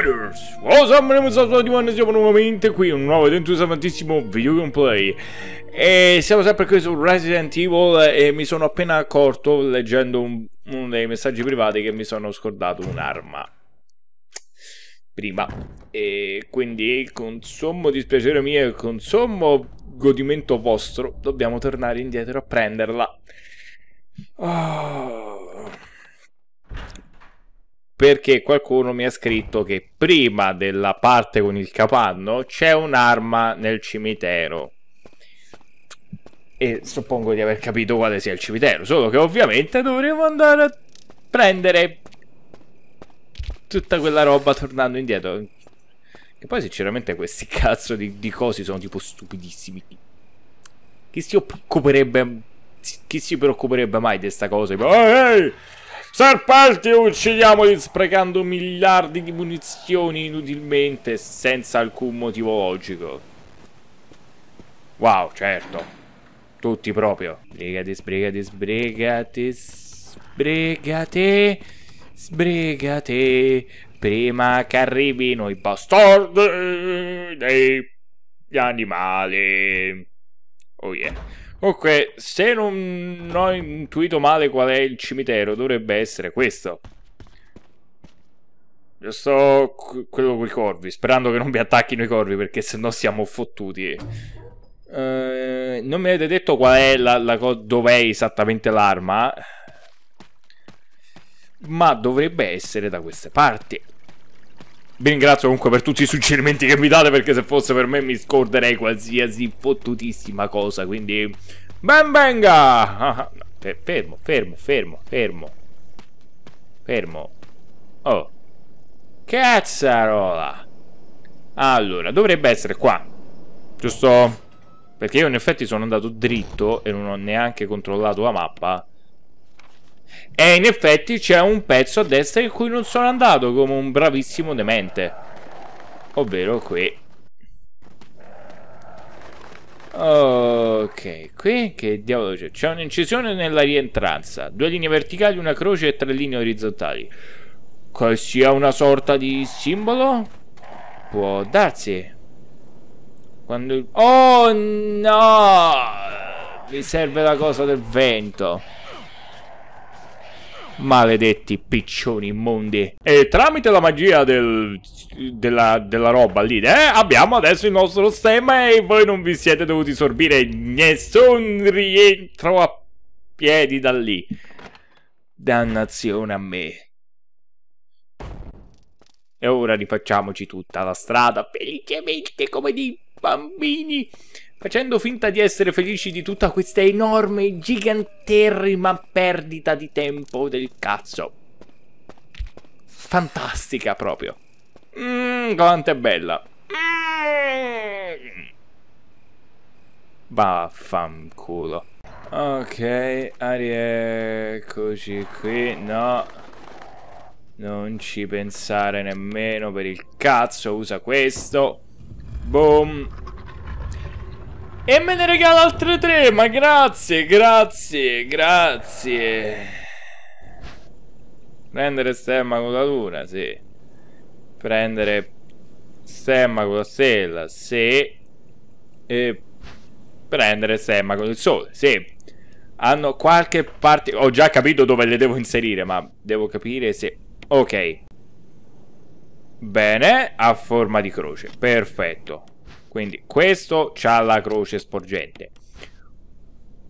Youtubers! Awesome, benvenuti di quando siamo nuovamente qui un nuovo ed entusiasmantissimo video gameplay e siamo sempre qui su Resident Evil e mi sono appena accorto leggendo un, uno dei messaggi privati che mi sono scordato un'arma prima e quindi con sommo dispiacere mio e con sommo godimento vostro dobbiamo tornare indietro a prenderla oh perché qualcuno mi ha scritto che prima della parte con il capanno c'è un'arma nel cimitero. E suppongo di aver capito quale sia il cimitero, solo che ovviamente dovremo andare a prendere tutta quella roba tornando indietro. Che poi sinceramente questi cazzo di, di cose sono tipo stupidissimi. Chi si occuperebbe... Chi si preoccuperebbe mai di questa cosa? Oh, ehi! Hey! Serpenti uccidiamoli sprecando miliardi di munizioni inutilmente senza alcun motivo logico. Wow, certo. Tutti proprio. Sbrigati, sbrigati, sbrigati, sbrigati, sbrigati. Prima che arrivino i bastardi degli animali. Oh yeah. Comunque, se non ho intuito male qual è il cimitero, dovrebbe essere questo. Giusto quello con i corvi, sperando che non vi attacchino i corvi, perché sennò siamo fottuti. Eh, non mi avete detto qual è la, la dov'è esattamente l'arma, ma dovrebbe essere da queste parti. Vi ringrazio comunque per tutti i suggerimenti che mi date perché se fosse per me mi scorderei qualsiasi fottutissima cosa, quindi... Ben venga! Ah, ah, fermo, fermo, fermo, fermo. Fermo. Oh. Cazzarola! Allora, dovrebbe essere qua. Giusto? Perché io in effetti sono andato dritto e non ho neanche controllato la mappa. E in effetti c'è un pezzo a destra in cui non sono andato come un bravissimo demente. Ovvero qui. Ok, qui che diavolo c'è? C'è un'incisione nella rientranza, due linee verticali, una croce e tre linee orizzontali. Che sia una sorta di simbolo? Può darsi. Quando... Oh no! Mi serve la cosa del vento. Maledetti piccioni immondi. E tramite la magia del, della, della, roba lì, eh, abbiamo adesso il nostro stemma e voi non vi siete dovuti sorbire nessun rientro a piedi da lì. Dannazione a me. E ora rifacciamoci tutta la strada, felicemente come dei bambini facendo finta di essere felici di tutta questa enorme, giganterrima perdita di tempo del cazzo. Fantastica proprio. Mmm, quanto è bella. Mm. Vaffanculo. Ok, eccoci qui. No. Non ci pensare nemmeno per il cazzo. Usa questo. Boom. E me ne regala altre tre, ma grazie, grazie, grazie. Prendere stemma con la luna, sì. Prendere stemma con la stella, sì. E prendere stemma con il sole, sì. Hanno qualche parte... Ho già capito dove le devo inserire, ma devo capire se... Ok. Bene, a forma di croce, perfetto. Quindi questo c'ha la croce sporgente.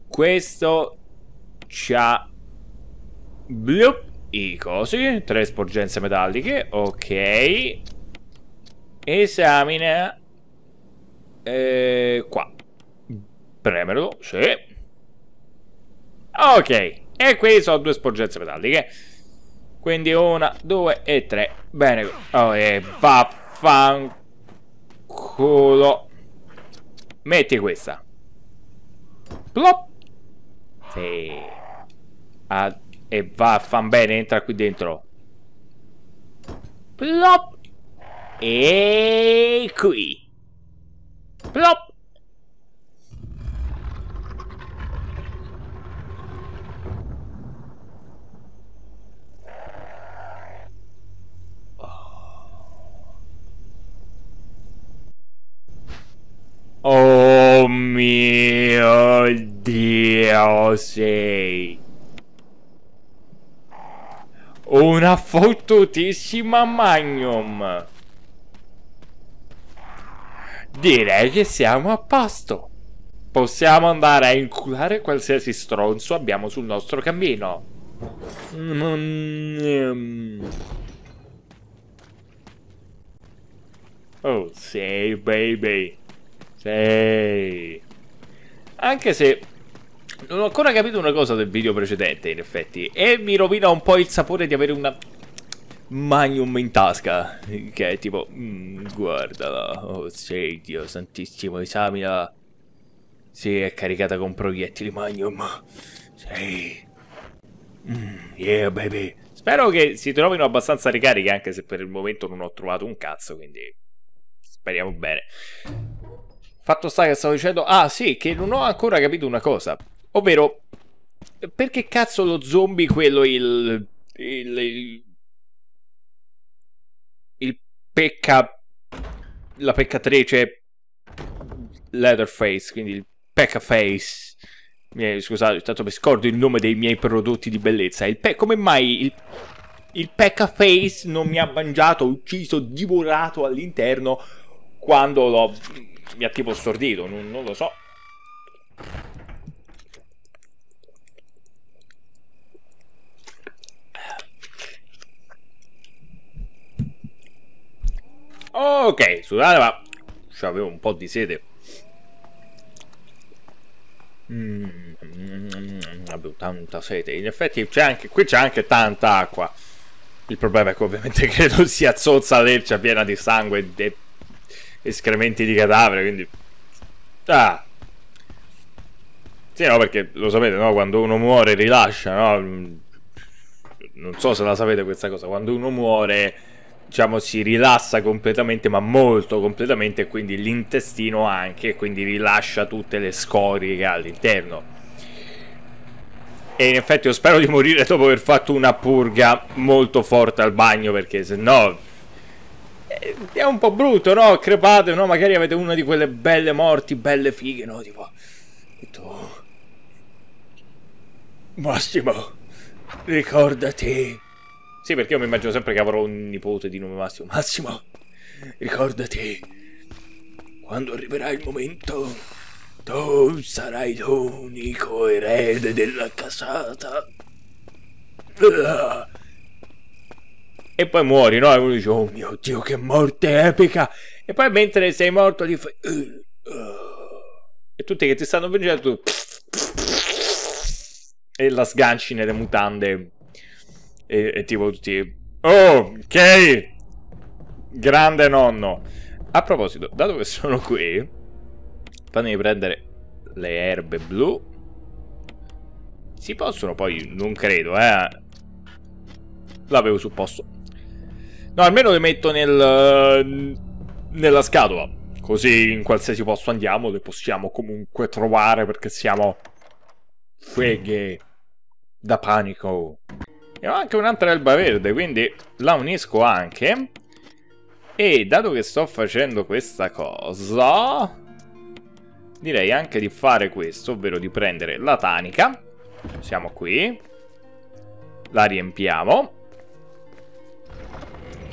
Questo c'ha Blup, i cosi, tre sporgenze metalliche, ok. Esamina eh, qua. Premerlo, sì. Ok, e qui sono due sporgenze metalliche. Quindi una, due e tre. Bene. Oh, e vaffanculo. Metti questa. Plop. Sì. Ah, e va a fan bene, entra qui dentro. Plop. E qui. Plop. così. Una fottutissima magnum. Direi che siamo a posto. Possiamo andare a inculare qualsiasi stronzo abbiamo sul nostro cammino. Oh, sei, baby. Sei. Anche se non ho ancora capito una cosa del video precedente, in effetti. E mi rovina un po' il sapore di avere una magnum in tasca. Che è tipo, mm, guardala, oh sei Dio santissimo, esamina. Sì, è caricata con proiettili magnum. Sei... Mm, yeah, baby. Spero che si trovino abbastanza ricariche, anche se per il momento non ho trovato un cazzo, quindi... Speriamo bene. Fatto sta che stavo dicendo... Ah, sì, che non ho ancora capito una cosa. Ovvero, perché cazzo lo zombie quello il... il... il, il pecca... la peccatrice Leatherface, quindi il peccaface scusate, tanto mi scordo il nome dei miei prodotti di bellezza. come mai il, il Pekka non mi ha mangiato, ucciso, divorato all'interno quando l'ho... mi ha tipo stordito? Non, non lo so. Ok, scusate, ma avevo un po' di sete. Mm, avevo tanta sete. In effetti c'è anche, qui c'è anche tanta acqua. Il problema è che ovviamente credo sia zozza lercia piena di sangue e escrementi di cadavere, quindi... Ah! Sì, no, perché lo sapete, no? Quando uno muore rilascia, no? Mm, non so se la sapete questa cosa, quando uno muore diciamo, si rilassa completamente, ma molto completamente, e quindi l'intestino anche, quindi rilascia tutte le scorie che ha all'interno. E in effetti io spero di morire dopo aver fatto una purga molto forte al bagno, perché se no... Eh, è un po' brutto, no? Crepate, no? Magari avete una di quelle belle morti, belle fighe, no? Tipo... Detto... Oh, Massimo, ricordati sì, perché io mi immagino sempre che avrò un nipote di nome Massimo. Massimo, ricordati, quando arriverà il momento, tu sarai l'unico erede della casata. E poi muori, no? E uno dice, oh mio Dio, che morte epica! E poi mentre sei morto gli fai... Eh, eh. E tutti che ti stanno avvicinando tu... E la sganci nelle mutande e, e tipo tutti... Oh, ok! Grande nonno! A proposito, dato che sono qui, fatemi prendere le erbe blu. Si possono poi, non credo, eh. L'avevo supposto. No, almeno le metto nel, nella scatola. Così in qualsiasi posto andiamo le possiamo comunque trovare perché siamo feghe da panico. E ho anche un'altra erba verde, quindi la unisco anche. E dato che sto facendo questa cosa... Direi anche di fare questo, ovvero di prendere la tanica. Siamo qui. La riempiamo.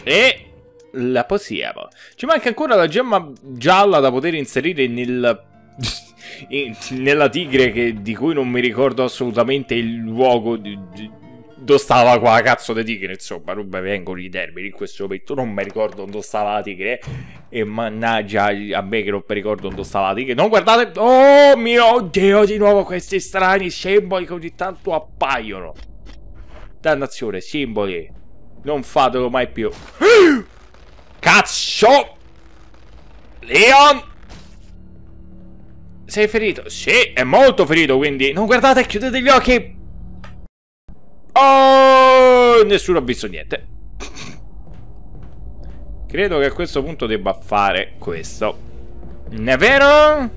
E la possiamo. Ci manca ancora la gemma gialla da poter inserire nel... nella tigre che... di cui non mi ricordo assolutamente il luogo di dove stava quella cazzo di tigre, insomma, non mi vengono i termini in questo momento, non mi ricordo dove stava la tigre e mannaggia a me che non mi ricordo dove stava la tigre. Non guardate, oh mio Dio, di nuovo questi strani simboli che ogni tanto appaiono. Dannazione, simboli, non fatelo mai più. Cazzo! Leon! Sei ferito? Sì, è molto ferito, quindi non guardate, chiudete gli occhi! Oh, nessuno ha visto niente. Credo che a questo punto debba fare questo. Non è vero?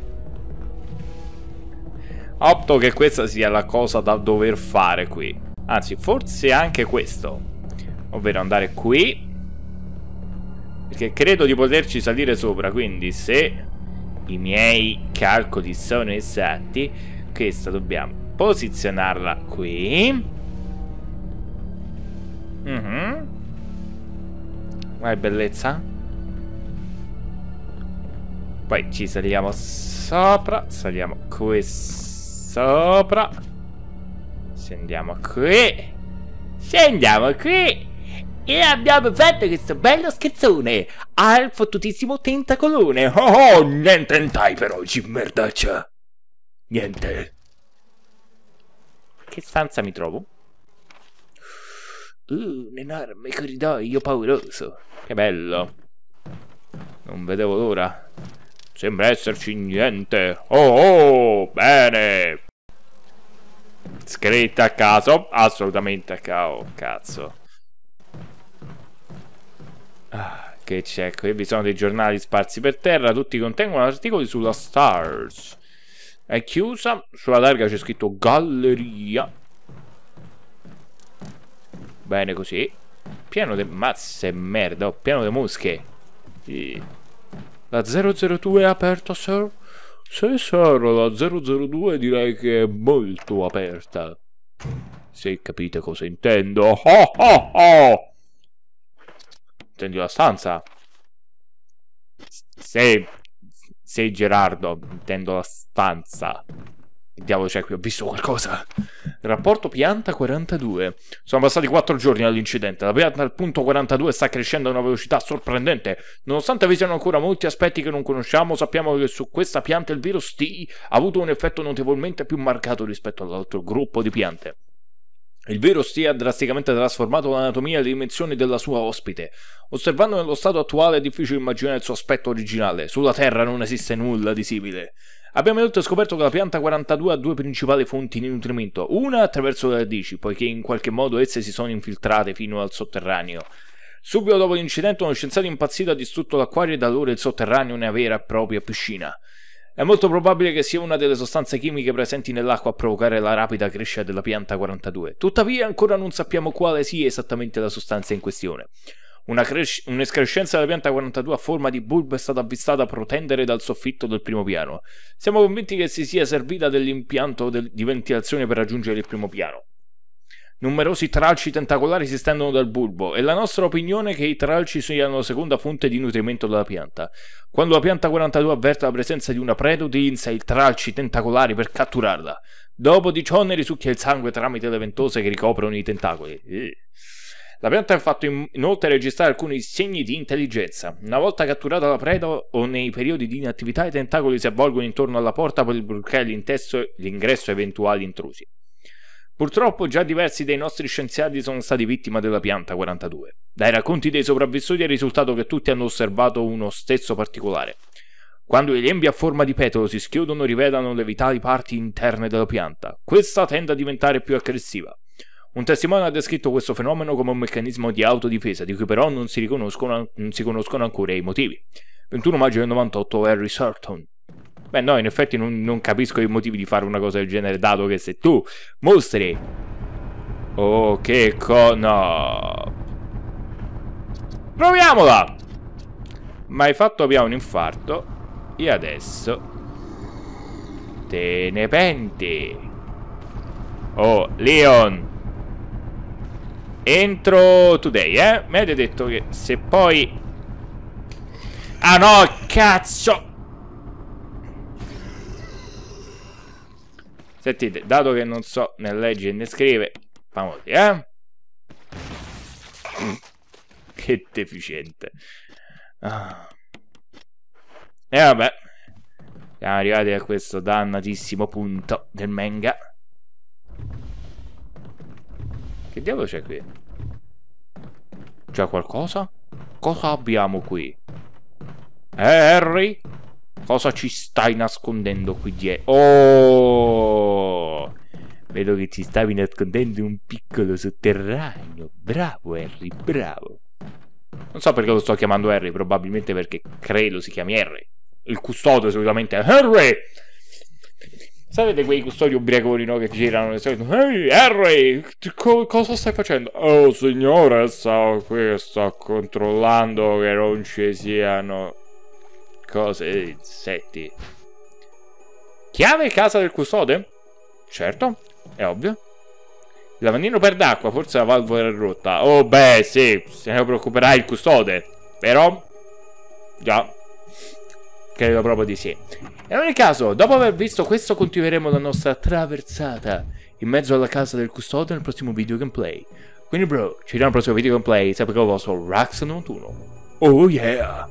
Opto che questa sia la cosa da dover fare qui. Anzi, forse anche questo. Ovvero andare qui. Perché credo di poterci salire sopra, quindi se i miei calcoli sono esatti, questa dobbiamo posizionarla qui. Mm -hmm. Vai bellezza. Poi ci saliamo sopra, saliamo qui sopra. Scendiamo qui. Scendiamo qui. E abbiamo fatto questo bello scherzone al fottutissimo tentacolone. Oh, oh niente hentai per oggi, merdaccia. Niente. Che stanza mi trovo? Uh, mm, un enorme corridoio pauroso. Che bello. Non vedevo l'ora. Sembra esserci niente. Oh, oh, bene. Scritta a caso. Assolutamente a caso. Oh, cazzo. Ah, che c'è? Qui vi sono dei giornali sparsi per terra. Tutti contengono articoli sulla Stars. È chiusa. Sulla targa c'è scritto Galleria Bene così. Piano di... Mazze merda, oh, piano di mosche Sì. La 002 è aperta, sir? Se sir, la 002 direi che è molto aperta. Se capite cosa intendo. Oh, oh, oh! Intendi la stanza? Se... Sei Gerardo, intendo la stanza. Che diavolo c'è qui? Ho visto qualcosa. Rapporto pianta 42. Sono passati 4 giorni dall'incidente. La pianta al punto 42 sta crescendo a una velocità sorprendente. Nonostante vi siano ancora molti aspetti che non conosciamo, sappiamo che su questa pianta il virus T ha avuto un effetto notevolmente più marcato rispetto all'altro gruppo di piante. Il virus T ha drasticamente trasformato l'anatomia e le dimensioni della sua ospite. Osservando nello stato attuale è difficile immaginare il suo aspetto originale. Sulla Terra non esiste nulla di simile. Abbiamo inoltre scoperto che la pianta 42 ha due principali fonti di nutrimento, una attraverso le radici, poiché in qualche modo esse si sono infiltrate fino al sotterraneo. Subito dopo l'incidente uno scienziato impazzito ha distrutto l'acquario e da allora il sotterraneo è una vera e propria piscina. È molto probabile che sia una delle sostanze chimiche presenti nell'acqua a provocare la rapida crescita della pianta 42. Tuttavia ancora non sappiamo quale sia esattamente la sostanza in questione. Cres- un'escrescenza della pianta 42 a forma di bulbo è stata avvistata protendere dal soffitto del primo piano. Siamo convinti che si sia servita dell'impianto del- di ventilazione per raggiungere il primo piano. Numerosi tralci tentacolari si stendono dal bulbo e la nostra opinione è che i tralci siano la seconda fonte di nutrimento della pianta. Quando la pianta 42 avverte la presenza di una preda, utilizza i tralci tentacolari per catturarla. Dopo di ciò ne risucchia il sangue tramite le ventose che ricoprono i tentacoli. Eh. La pianta ha fatto inoltre registrare alcuni segni di intelligenza. Una volta catturata la preda o nei periodi di inattività, i tentacoli si avvolgono intorno alla porta per bloccare l'ingresso a eventuali intrusi. Purtroppo già diversi dei nostri scienziati sono stati vittime della pianta 42. Dai racconti dei sopravvissuti è risultato che tutti hanno osservato uno stesso particolare. Quando i lembi a forma di petolo si schiudono, rivelano le vitali parti interne della pianta. Questa tende a diventare più aggressiva. Un testimone ha descritto questo fenomeno come un meccanismo di autodifesa, di cui però non si, non si conoscono ancora i motivi. 21 maggio del 98 Harry Surton. Beh no, in effetti non, non, capisco i motivi di fare una cosa del genere, dato che se tu mostri... Oh, che co... no... Proviamola! Ma hai fatto abbiamo un infarto e adesso... Te ne penti! Oh, Leon! Entro today, eh? Mi avete detto che se poi... Ah no, cazzo! Sentite, dato che non so né leggere né scrivere, famosi, eh? Mm. che deficiente. Ah. E vabbè, siamo arrivati a questo dannatissimo punto del manga. Che diavolo c'è qui? C'è qualcosa? Cosa abbiamo qui? Eh, Harry? Cosa ci stai nascondendo qui dietro? Oh! Vedo che ci stavi nascondendo in un piccolo sotterraneo. Bravo, Harry, bravo. Non so perché lo sto chiamando Harry, probabilmente perché credo si chiami Harry. Il custode solitamente è Harry! Sapete quei custodi ubriaconi no, che girano e solito Ehi, Harry, co- cosa stai facendo? Oh, signore, sto qui, sto controllando che non ci siano cose, insetti. Chiave casa del custode? Certo, è ovvio. Il Lavandino per d'acqua, forse la valvola è rotta. Oh, beh, sì, se ne preoccuperà il custode. Però, già, credo proprio di sì. E in ogni caso, dopo aver visto questo continueremo la nostra traversata in mezzo alla casa del custode nel prossimo video gameplay. Quindi bro, ci vediamo al prossimo video gameplay, sempre con il vostro Rax91. Oh yeah!